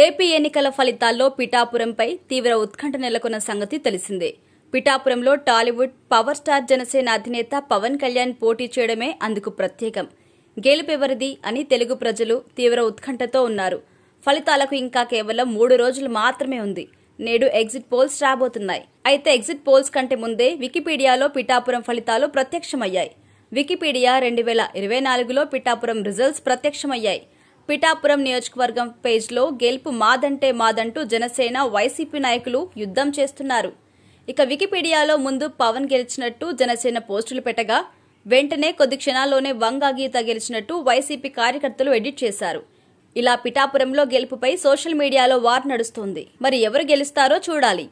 AP ఎన్నికల ఫలితాల్లో పిఠాపురంపై తీవ్ర ఉత్కంఠ నెలకొన్న సంగతి తెలిసిందే పిఠాపురంలో టాలీవుడ్ పవర్ స్టార్ జనసేన అధినేత పవన్ కళ్యాణ్ పోటీ చేయడమే అందుకు ప్రత్యేకం గెలుపెవరిది అని తెలుగు ప్రజలు తీవ్ర ఉత్కంఠతో ఉన్నారు ఫలితాలకు ఇంకా కేవలం మూడు రోజులు మాత్రమే ఉంది నేడు ఎగ్జిట్ పోల్స్ రాబోతున్నాయి అయితే ఎగ్జిట్ పోల్స్ కంటే ముందే వికీపీడియాలో పిఠాపురం ఫలితాలు ప్రత్యక్షమయ్యాయి వికీపీడియా రెండు వేల ఇరవై నాలుగులో పిఠాపురం రిజల్ట్స్ ప్రత్యక్షమయ్యాయి పిఠాపురం నియోజకవర్గం పేజ్లో గెలుపు మాదంటే మాదంటూ జనసేన వైసీపీ నాయకులు యుద్ధం చేస్తున్నారు ఇక వికీపీడియాలో ముందు పవన్ గెలిచినట్టు జనసేన పోస్టులు పెట్టగా వెంటనే కొద్ది క్షణాల్లోనే వంగా గీత గెలిచినట్టు వైసీపీ కార్యకర్తలు ఎడిట్ చేశారు ఇలా పిఠాపురంలో గెలుపుపై సోషల్ మీడియాలో వార్ నడుస్తోంది మరి ఎవరు గెలుస్తారో చూడాలి